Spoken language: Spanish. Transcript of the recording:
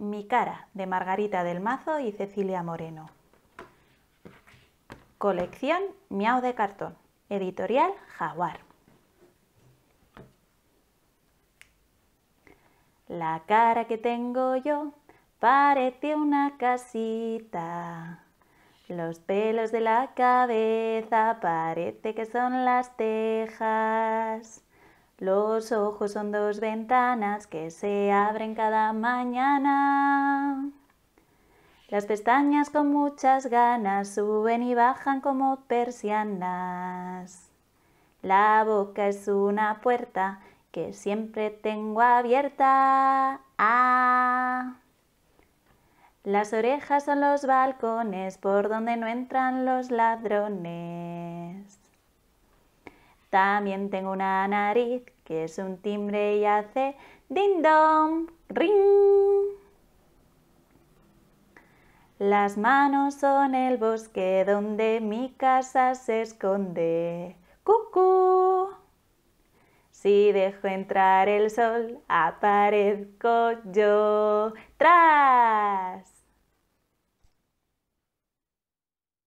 Mi cara de Margarita del Mazo y Cecilia Moreno. Colección Miau de Cartón. Editorial Jaguar. La cara que tengo yo parece una casita. Los pelos de la cabeza parece que son las tejas. Los ojos son dos ventanas que se abren cada mañana. Las pestañas con muchas ganas suben y bajan como persianas. La boca es una puerta que siempre tengo abierta. Ah. Las orejas son los balcones por donde no entran los ladrones. También tengo una nariz que es un timbre y hace ding dong, ring. Las manos son el bosque donde mi casa se esconde. Cucú. Si dejo entrar el sol, aparezco yo. Tras.